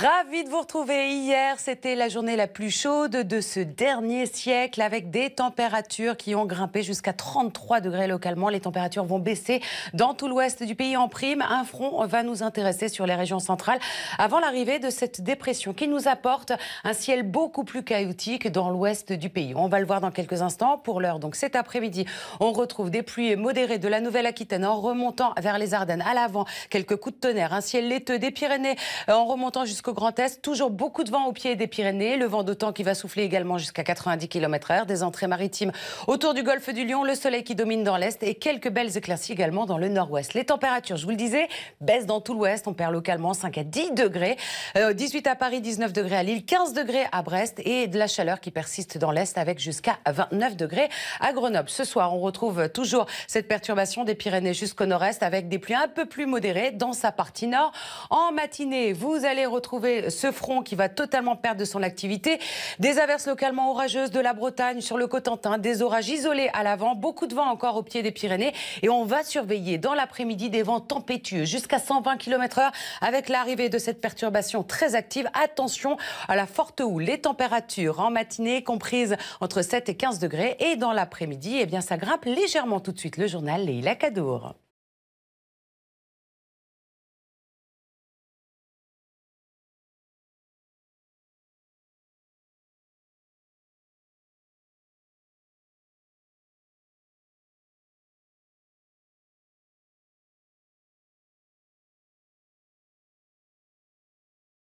Ravi de vous retrouver. Hier, c'était la journée la plus chaude de ce dernier siècle avec des températures qui ont grimpé jusqu'à 33 degrés localement. Les températures vont baisser dans tout l'ouest du pays en prime. Un front va nous intéresser sur les régions centrales avant l'arrivée de cette dépression qui nous apporte un ciel beaucoup plus chaotique dans l'ouest du pays. On va le voir dans quelques instants. Pour l'heure, donc cet après-midi, on retrouve des pluies modérées de la Nouvelle-Aquitaine en remontant vers les Ardennes à l'avant, quelques coups de tonnerre, un ciel laiteux des Pyrénées en remontant jusqu'au Grand Est. Toujours beaucoup de vent au pied des Pyrénées. Le vent d'autant qui va souffler également jusqu'à 90 km/h. Des entrées maritimes autour du golfe du Lion. Le soleil qui domine dans l'Est et quelques belles éclaircies également dans le Nord-Ouest. Les températures, je vous le disais, baissent dans tout l'Ouest. On perd localement 5 à 10 degrés. 18 euh, à Paris, 19 degrés à Lille, 15 degrés à Brest et de la chaleur qui persiste dans l'Est avec jusqu'à 29 degrés à Grenoble. Ce soir, on retrouve toujours cette perturbation des Pyrénées jusqu'au Nord-Est avec des pluies un peu plus modérées dans sa partie Nord. En matinée, vous allez retrouver ce front qui va totalement perdre de son activité. Des averses localement orageuses de la Bretagne sur le Cotentin, des orages isolés à l'avant, beaucoup de vent encore au pied des Pyrénées. Et on va surveiller dans l'après-midi des vents tempétueux jusqu'à 120 km/h avec l'arrivée de cette perturbation très active. Attention à la forte houle. Les températures en matinée comprises entre 7 et 15 degrés. Et dans l'après-midi, eh bien, ça grimpe légèrement tout de suite. Le journal Les Kadour.